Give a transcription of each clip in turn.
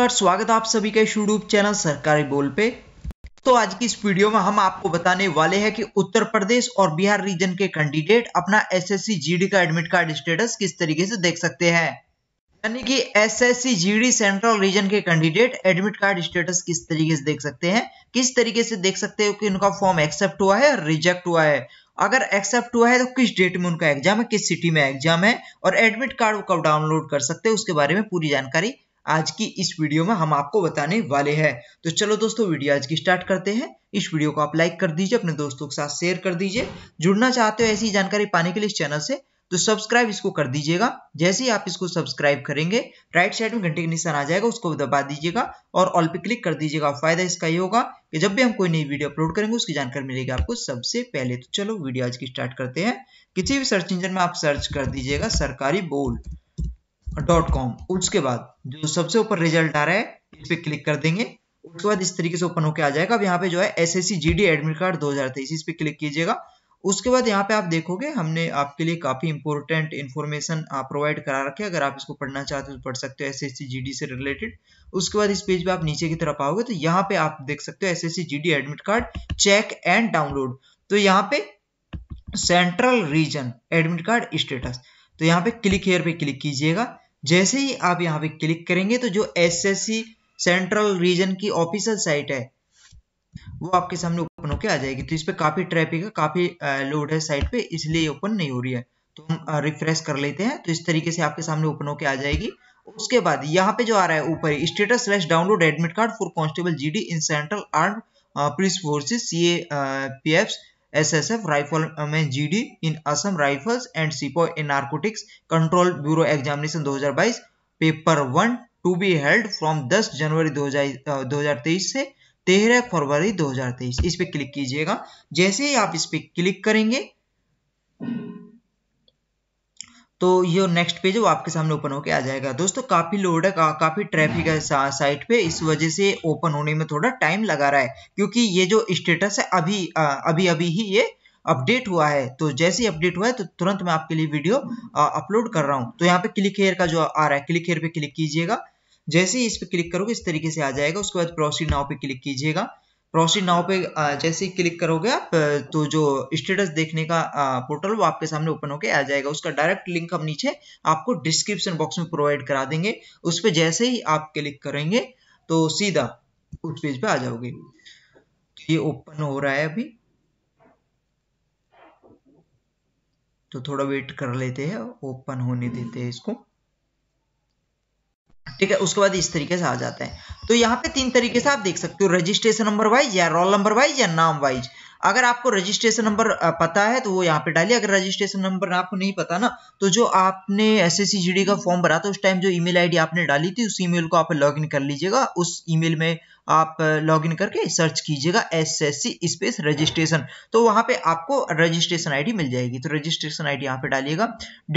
नमस्कार स्वागत आप सभी का यूट्यूब चैनल सरकारी बोल पे तो आज की इस वीडियो में हम आपको बताने वाले हैं कि उत्तर प्रदेश और बिहार रीजन के कैंडिडेट अपना एसएससी जीडी का एडमिट कार्ड स्टेटस किस तरीके से देख सकते हैं यानी कि एसएससी जीडी सेंट्रल रीजन के कैंडिडेट एडमिट कार्ड स्टेटस किस तरीके से देख सकते हैं किस तरीके से देख सकते हो कि उनका फॉर्म एक्सेप्ट हुआ है रिजेक्ट हुआ है अगर एक्सेप्ट हुआ है तो किस डेट में उनका एग्जाम है किस सिटी में एग्जाम है और एडमिट कार्ड कब डाउनलोड कर सकते हैं उसके बारे में पूरी जानकारी आज की इस वीडियो में हम आपको बताने वाले हैं तो चलो दोस्तों वीडियो आज की स्टार्ट करते हैं इस वीडियो को आप लाइक कर दीजिए अपने दोस्तों के साथ शेयर कर दीजिए जुड़ना चाहते हो ऐसी जानकारी पाने के लिए इस चैनल से तो सब्सक्राइब इसको कर दीजिएगा जैसे ही आप इसको सब्सक्राइब करेंगे राइट साइड में घंटे का निशान आ जाएगा उसको दबा दीजिएगा और ऑल पे क्लिक कर दीजिएगा फायदा इसका ये होगा कि जब भी हम कोई नई वीडियो अपलोड करेंगे उसकी जानकारी मिलेगी आपको सबसे पहले तो चलो वीडियो आज की स्टार्ट करते हैं किसी भी सर्च इंजन में आप सर्च कर दीजिएगा सरकारी बोल डॉट कॉम उसके बाद जो सबसे ऊपर रिजल्ट आ रहा है इस पर क्लिक कर देंगे उसके बाद इस तरीके से ओपन होकर आ जाएगा अब यहाँ पे जो है एस एस एडमिट कार्ड दो हजार तेईस इस पर क्लिक कीजिएगा उसके बाद यहाँ पे आप देखोगे हमने आपके लिए काफी इंपॉर्टेंट इन्फॉर्मेशन प्रोवाइड करा रखे अगर आप इसको पढ़ना चाहते हो तो पढ़ सकते हो एस एस से रिलेटेड उसके बाद इस पेज पे आप नीचे की तरफ आओगे तो यहाँ पे आप देख सकते हो S S admit card check and download तो यहाँ पे central region admit card status तो यहाँ पे क्लिक हेयर पे क्लिक कीजिएगा जैसे ही आप यहाँ पे क्लिक करेंगे तो जो एसएससी सेंट्रल रीजन की ऑफिशियल साइट है वो आपके सामने ओपन होकर आ जाएगी तो इस पर काफी ट्रैफिक है काफी लोड है साइट पे इसलिए ओपन नहीं हो रही है तो हम रिफ्रेश कर लेते हैं तो इस तरीके से आपके सामने ओपन होके आ जाएगी उसके बाद यहाँ पे जो आ रहा है ऊपर status slash download admit card for constable GD in central arm police forces C A P F SSF rifle में GD in Assam rifles and sepoy in narcotics control bureau examination 2022 paper one to be held from 10 January 2023 uh, से 13 फरवरी 2023 इस पे click कीजिएगा जैसे ही आप इस पर click करेंगे तो ये नेक्स्ट पेज वो आपके सामने ओपन होके आ जाएगा दोस्तों काफ़ी लोड है का, काफ़ी ट्रैफिक है साइट पे इस वजह से ओपन होने में थोड़ा टाइम लगा रहा है क्योंकि ये जो स्टेटस है अभी आ, अभी अभी ही ये अपडेट हुआ है तो जैसे ही अपडेट हुआ है तो तुरंत मैं आपके लिए वीडियो अपलोड कर रहा हूँ तो यहाँ पे क्लिक हेयर का जो आ रहा है क्लिक हेयर पे क्लिक कीजिएगा जैसे ही इस पे क्लिक करोगे इस तरीके से आ जाएगा उसके बाद प्रोसीड नाव पे क्लिक कीजिएगा रोशनी नाव पे जैसे ही क्लिक करोगे आप तो जो स्टेटस देखने का पोर्टल वो आपके सामने ओपन होके आ जाएगा उसका डायरेक्ट लिंक हम नीचे आपको डिस्क्रिप्शन बॉक्स में प्रोवाइड करा देंगे उस पर जैसे ही आप क्लिक करेंगे तो सीधा उस पेज पे आ जाओगे तो ये ओपन हो रहा है अभी तो थोड़ा वेट कर लेते हैं ओपन होने देते हैं इसको ठीक है उसके बाद इस तरीके से आ जाता है तो यहाँ पे तीन तरीके से आप देख सकते हो रजिस्ट्रेशन नंबर वाइज या रोल नंबर वाइज या नाम वाइज अगर आपको रजिस्ट्रेशन नंबर पता है तो वो यहाँ पे डालिए अगर रजिस्ट्रेशन नंबर आपको नहीं पता ना तो जो आपने एस एस का फॉर्म भरा था उस टाइम जो ईमेल आईडी आपने डाली थी उस ईमेल को आप लॉग इन कर लीजिएगा उस ईमेल में आप लॉग इन करके सर्च कीजिएगा S S C space registration तो वहाँ पे आपको रजिस्ट्रेशन आईडी मिल जाएगी तो रजिस्ट्रेशन आईडी यहाँ पे डालिएगा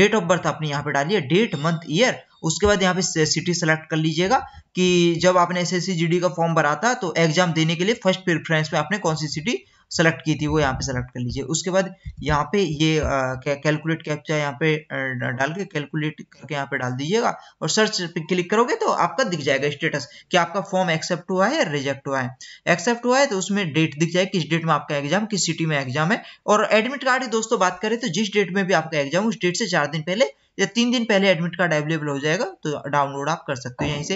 डेट ऑफ बर्थ आपने यहाँ पे डालिए डेट मंथ ईयर उसके बाद यहाँ पे सिटी सेलेक्ट कर लीजिएगा कि जब आपने एस एस का फॉर्म भरा था तो एग्जाम देने के लिए फर्स्ट प्रेफरेंस में आपने कौन सी सिटी सेलेक्ट की थी वो यहाँ पे सेलेक्ट कर लीजिए उसके बाद यहाँ पे ये कैलकुलेट कैप्चा यहाँ पे डाल के कैलकुलेट करके यहाँ पे डाल दीजिएगा और सर्च पे क्लिक करोगे तो आपका दिख जाएगा स्टेटस कि आपका फॉर्म एक्सेप्ट हुआ है या रिजेक्ट हुआ है एक्सेप्ट हुआ है तो उसमें डेट दिख जाएगी किस डेट में आपका एग्जाम किस सिटी में एग्जाम है और एडमिट कार्ड दोस्तों बात करें तो जिस डेट में भी आपका एग्जाम उस डेट से चार दिन पहले या तीन दिन पहले एडमिट कार्ड अवेलेबल हो जाएगा तो डाउनलोड आप कर सकते हो यहीं से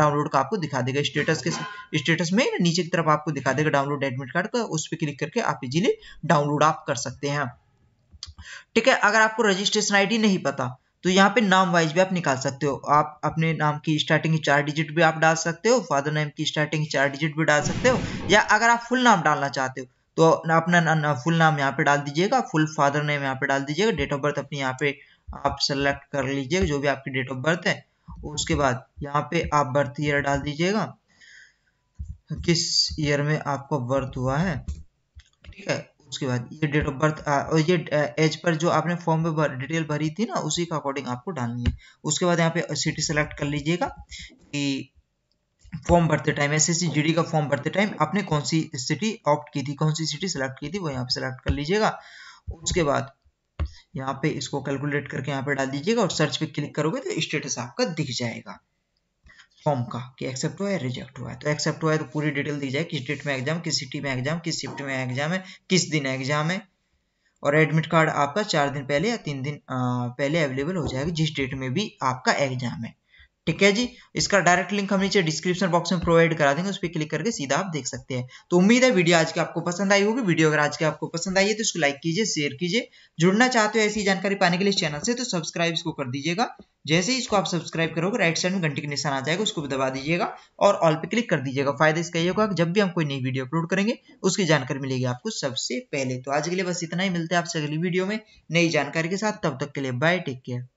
डाउनलोड का आपको दिखा देगा स्टेटस के स्टेटस में नीचे की तरफ आपको दिखा देगा डाउनलोड एडमिट कार्ड का उस पर क्लिक करके आप इजिली डाउनलोड आप कर सकते हैं ठीक है अगर आपको रजिस्ट्रेशन आई नहीं पता तो यहाँ पे नाम वाइज भी आप निकाल सकते हो आप अपने नाम की स्टार्टिंग की चार डिजिट भी आप डाल सकते हो फादर नेम की स्टार्टिंग की चार डिजिट भी डाल सकते हो या अगर आप फुल नाम डालना चाहते हो तो अपना फुल नाम यहाँ पे डाल दीजिएगा फुल फादर नेम यहाँ पे डाल दीजिएगा डेट ऑफ बर्थ अपनी यहाँ पे आप सेलेक्ट कर लीजिएगा जो भी आपकी डेट ऑफ बर्थ है उसके बाद यहाँ पे आप बर्थ ईयर डाल दीजिएगा किस ईयर में आपका बर्थ हुआ है ठीक है उसके बाद ये डेट ऑफ बर्थ और ये एज पर जो आपने फॉर्म में डिटेल भरी थी ना उसी के अकॉर्डिंग आपको डालनी है उसके बाद यहाँ पे सिटी सेलेक्ट कर लीजिएगा कि फॉर्म भरते टाइम एस एस जीडी का फॉर्म भरते टाइम आपने कौन सी सिटी ऑप्ट की थी कौन सी सिटी सेलेक्ट की थी वो यहाँ पे सेलेक्ट कर लीजिएगा उसके बाद यहाँ पे इसको कैलकुलेट करके यहाँ पे डाल दीजिएगा और सर्च पे क्लिक करोगे तो स्टेटस आपका दिख जाएगा फॉर्म का कि एक्सेप्ट हुआ है रिजेक्ट हुआ है तो एक्सेप्ट हुआ है तो पूरी डिटेल दी जाए किस डेट में एग्जाम किस सिटी में एग्जाम किस शिफ्ट में एग्जाम है किस दिन एग्जाम है और एडमिट कार्ड आपका चार दिन पहले या तीन दिन पहले अवेलेबल हो जाएगा जिस डेट में भी आपका एग्जाम है ठीक है जी इसका डायरेक्ट लिंक हम नीचे डिस्क्रिप्शन बॉक्स में प्रोवाइड करा देंगे उस पर क्लिक करके सीधा आप देख सकते हैं तो उम्मीद है वीडियो आज की आपको पसंद आई होगी वीडियो अगर आज की आपको पसंद आई है तो इसको लाइक कीजिए शेयर कीजिए जुड़ना चाहते हो ऐसी जानकारी पाने के लिए चैनल से तो सब्सक्राइब इसको कर दीजिएगा जैसे ही इसको आप सब्सक्राइब करोगे राइट साइड में घंटे के निशान आ जाएगा उसको भी दबा दीजिएगा और ऑल पे क्लिक कर दीजिएगा फायदा इसका ये होगा जब भी हम कोई नई वीडियो अपलोड करेंगे उसकी जानकारी मिलेगी आपको सबसे पहले तो आज के लिए बस इतना ही मिलते हैं आपसे अगली वीडियो में नई जानकारी के साथ तब तक के लिए बाय टेक केयर